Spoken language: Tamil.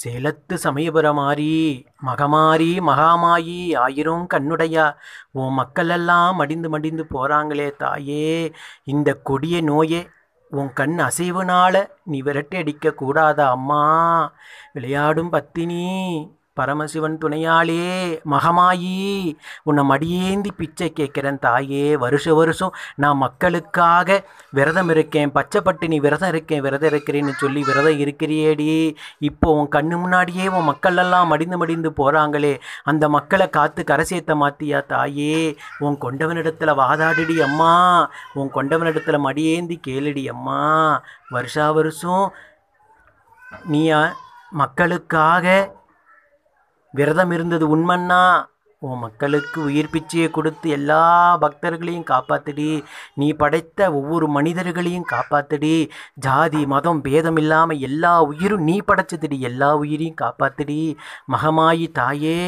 சேலத்து சமயபுரமாரி மகமாரி மகாமாயி ஆயிரும் கண்ணுடையா உன் எல்லாம் மடிந்து மடிந்து போறாங்களே தாயே இந்த கொடிய நோயே உன் கண் அசைவுனால நீ விரட்டி அடிக்க கூடாதா அம்மா விளையாடும் பத்தினி பரமசிவன் துணையாளே மகமாயி உன்னை மடியேந்தி பிச்சை கேட்குறேன் தாயே வருஷ வருஷம் நான் மக்களுக்காக விரதம் இருக்கேன் பச்சைப்பட்டினி விரதம் இருக்கேன் விரதம் இருக்கிறேன்னு சொல்லி விரதம் இருக்கிறியேடி இப்போ உன் கண்ணு முன்னாடியே உன் மக்கள் எல்லாம் மடிந்து மடிந்து போகிறாங்களே அந்த மக்களை காத்து கரசியத்தை மாத்தியா தாயே உன் கொண்டவனிடத்தில் வாதாடிடி அம்மா உன் கொண்டவனிடத்தில் மடியேந்தி கேளுடி அம்மா வருஷா வருஷம் நீ மக்களுக்காக விரதம் இருந்தது உண்மைன்னா உன் மக்களுக்கு உயிர் பிச்சையை கொடுத்து எல்லா பக்தர்களையும் காப்பாத்துடி நீ படைத்த ஒவ்வொரு மனிதர்களையும் காப்பாத்துடி ஜாதி மதம் பேதம் இல்லாமல் எல்லா உயிரும் நீ படைச்சதுடி எல்லா உயிரையும் காப்பாத்துடி மகமாயி தாயே